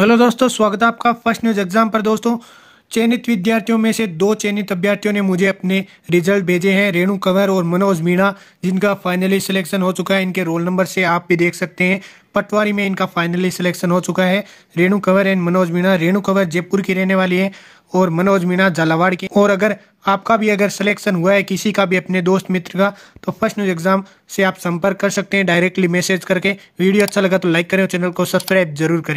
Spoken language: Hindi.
हेलो दोस्तों स्वागत है आपका फर्स्ट न्यूज एग्जाम पर दोस्तों चयनित विद्यार्थियों में से दो चयनित अभ्यर्थियों ने मुझे अपने रिजल्ट भेजे हैं रेणु कंवर और मनोज मीणा जिनका फाइनली सिलेक्शन हो चुका है इनके रोल नंबर से आप भी देख सकते हैं पटवारी में इनका फाइनली सिलेक्शन हो चुका है रेणु कंवर एंड मनोज मीणा रेणु कंवर जयपुर की रहने वाली है और मनोज मीणा झालावाड़ की और अगर आपका भी अगर सिलेक्शन हुआ है किसी का भी अपने दोस्त मित्र का तो फर्स्ट न्यूज एग्जाम से आप संपर्क कर सकते हैं डायरेक्टली मैसेज करके वीडियो अच्छा लगा तो लाइक करें चैनल को सब्सक्राइब जरूर करें